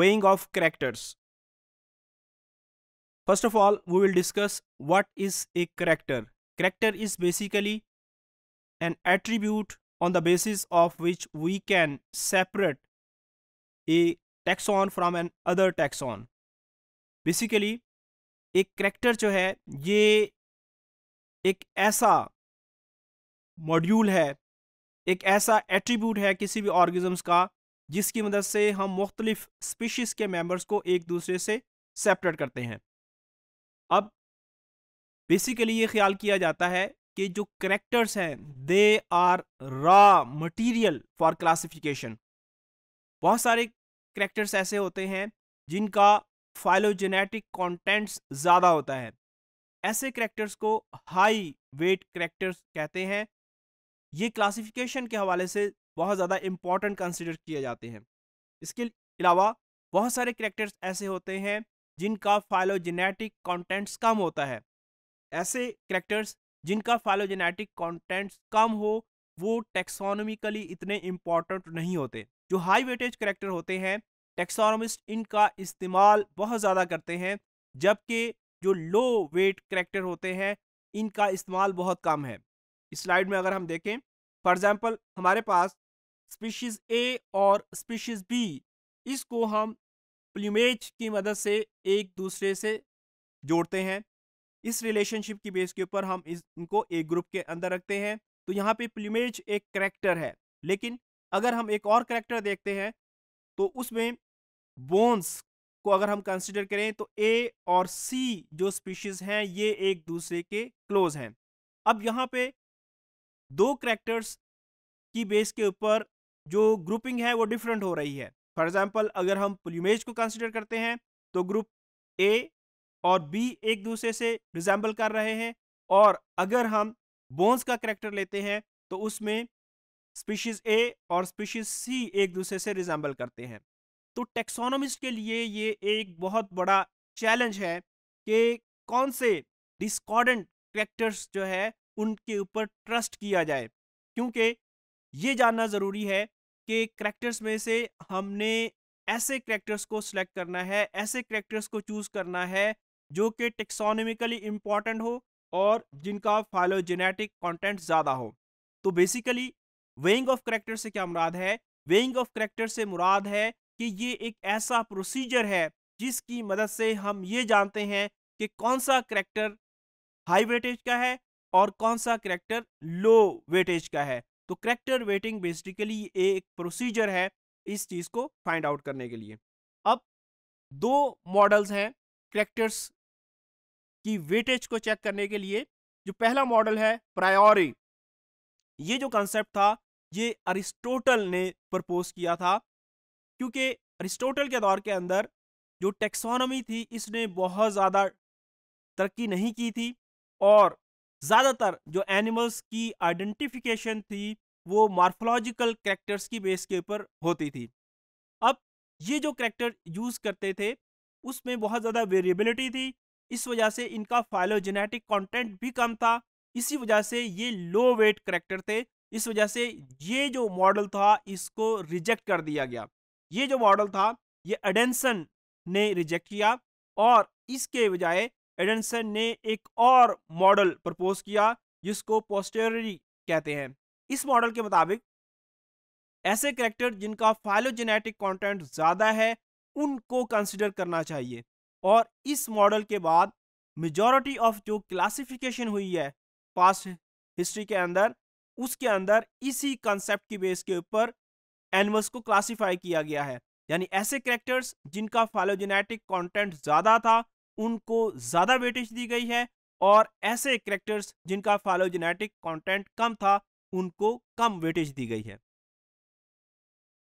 weighing of characters. First of all, we will discuss what is a character. Character is basically an attribute on the basis of which we can separate a taxon from an other taxon. Basically, a character जो है ये एक ऐसा module है एक ऐसा attribute है किसी भी ऑर्गेजम्स का जिसकी मदद से हम मुख्तलिफ स्पीशीज़ के मेम्बर्स को एक दूसरे से सेपरेट करते हैं अब बेसिकली ये ख्याल किया जाता है कि जो करेक्टर्स हैं they are raw material for classification बहुत सारे करेक्टर्स ऐसे होते हैं जिनका फाइलोजेनेटिक कंटेंट्स ज़्यादा होता है ऐसे करेक्टर्स को हाई वेट करेक्टर्स कहते हैं ये क्लासिफिकेशन के हवाले से बहुत ज़्यादा इम्पॉर्टेंट कंसिडर किए जाते हैं इसके अलावा बहुत सारे करेक्टर्स ऐसे होते हैं जिनका फाइलोजेनेटिक कॉन्टेंट्स कम होता है ऐसे करेक्टर्स जिनका फाइलोजेनेटिक कॉन्टेंट्स कम हो वो टेक्सोनोमिकली इतने इम्पॉर्टेंट नहीं होते जो हाई वेटेज करेक्टर होते हैं टेक्सोनोमिस्ट इनका इस्तेमाल बहुत ज़्यादा करते हैं जबकि जो लो वेट करेक्टर होते हैं इनका इस्तेमाल बहुत कम है स्लाइड में अगर हम देखें फॉर एग्जाम्पल हमारे पास स्पीशीज ए और स्पीशीज बी इसको हम प्लीमेज की मदद से एक दूसरे से जोड़ते हैं इस रिलेशनशिप की बेस के ऊपर हम इस इनको एक ग्रुप के अंदर रखते हैं तो यहाँ पे प्लूमेज एक करेक्टर है लेकिन अगर हम एक और करेक्टर देखते हैं तो उसमें बोन्स को अगर हम कंसिडर करें तो ए और सी जो स्पीशीज़ हैं ये एक दूसरे के क्लोज हैं अब यहाँ पे दो करेक्टर्स की बेस के ऊपर जो ग्रुपिंग है वो डिफरेंट हो रही है फॉर एग्जाम्पल अगर हम प्लूमेज को कंसिडर करते हैं तो ग्रुप ए और बी एक दूसरे से रिजेंबल कर रहे हैं और अगर हम बोन्स का करेक्टर लेते हैं तो उसमें स्पीशीज ए और स्पीशीज सी एक दूसरे से रिजेंबल करते हैं तो टेक्सोनोमिस्ट के लिए ये एक बहुत बड़ा चैलेंज है कि कौन से डिस्कॉर्डेंट करेक्टर्स जो है उनके ऊपर ट्रस्ट किया जाए क्योंकि ये जानना ज़रूरी है कि करेक्टर्स में से हमने ऐसे करेक्टर्स को सिलेक्ट करना है ऐसे करेक्टर्स को चूज़ करना है जो कि टेक्सोनमिकली इम्पॉर्टेंट हो और जिनका फाइलोजेनेटिक कंटेंट ज़्यादा हो तो बेसिकली वेइंग ऑफ करेक्टर से क्या मुराद है वेइंग ऑफ करेक्टर से मुराद है कि ये एक ऐसा प्रोसीजर है जिसकी मदद से हम ये जानते हैं कि कौन सा करेक्टर हाई वेटेज का है और कौन सा करेक्टर लो वेटेज का है तो करेक्टर वेटिंग बेसिकली एक प्रोसीजर है इस चीज़ को फाइंड आउट करने के लिए अब दो मॉडल्स हैं करेक्टर्स की वेटेज को चेक करने के लिए जो पहला मॉडल है प्रायोरी ये जो कंसेप्ट था ये अरिस्टोटल ने प्रपोज किया था क्योंकि अरिस्टोटल के दौर के अंदर जो टेक्सोनॉमी थी इसने बहुत ज़्यादा तरक्की नहीं की थी और ज़्यादातर जो एनिमल्स की आइडेंटिफिकेशन थी वो मार्फोलॉजिकल करेक्टर्स की बेस के ऊपर होती थी अब ये जो करेक्टर यूज़ करते थे उसमें बहुत ज़्यादा वेरिएबिलिटी थी इस वजह से इनका फाइलोजेनेटिक कंटेंट भी कम था इसी वजह से ये लो वेट करेक्टर थे इस वजह से ये जो मॉडल था इसको रिजेक्ट कर दिया गया ये जो मॉडल था ये एडेंसन ने रिजेक्ट किया और इसके बजाय एडनसन ने एक और मॉडल प्रपोज किया जिसको पोस्टेरी कहते हैं इस मॉडल के मुताबिक ऐसे करेक्टर जिनका फाइलोजेनेटिक कंटेंट ज़्यादा है उनको कंसिडर करना चाहिए और इस मॉडल के बाद मेजॉरिटी ऑफ जो क्लासिफिकेशन हुई है पास्ट हिस्ट्री के अंदर उसके अंदर इसी कंसेप्ट की बेस के ऊपर एनिमल्स को क्लासिफाई किया गया है यानी ऐसे करेक्टर्स जिनका फाइलोजेनेटिक कंटेंट ज़्यादा था उनको ज़्यादा वेटेज दी गई है और ऐसे करेक्टर्स जिनका फॉलोजेनेटिक कंटेंट कम था उनको कम वेटेज दी गई है